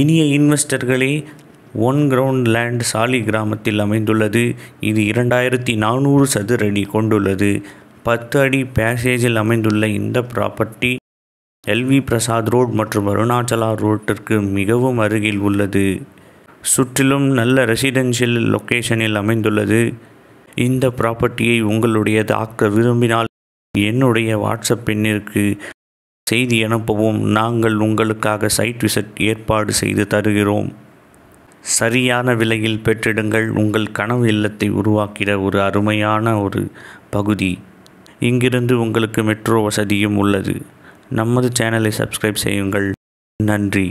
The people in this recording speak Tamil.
இனிய இன்வெஸ்டர்களே ஒன் கிரவுண்ட் லேண்ட் சாலி கிராமத்தில் அமைந்துள்ளது இது இரண்டாயிரத்தி நானூறு சதுர அடி கொண்டுள்ளது பத்து அடி பேசேஜில் அமைந்துள்ள இந்த ப்ராப்பர்ட்டி எல்வி பிரசாத் ரோட் மற்றும் அருணாச்சலா ரோட்டிற்கு மிகவும் அருகில் உள்ளது சுற்றிலும் நல்ல ரெசிடென்ஷியல் லொக்கேஷனில் அமைந்துள்ளது இந்த ப்ராப்பர்ட்டியை உங்களுடையதாக்க விரும்பினால் என்னுடைய வாட்ஸ்அப் எண்ணிற்கு செய்தி அனுப்பவும் நாங்கள் உங்களுக்காக சைட் விசிட் ஏற்பாடு செய்து தருகிறோம் சரியான விலையில் பெற்றிடுங்கள் உங்கள் கனவு இல்லத்தை உருவாக்கிற ஒரு அருமையான ஒரு பகுதி இங்கிருந்து உங்களுக்கு மெட்ரோ வசதியும் உள்ளது நமது சேனலை சப்ஸ்கிரைப் செய்யுங்கள் நன்றி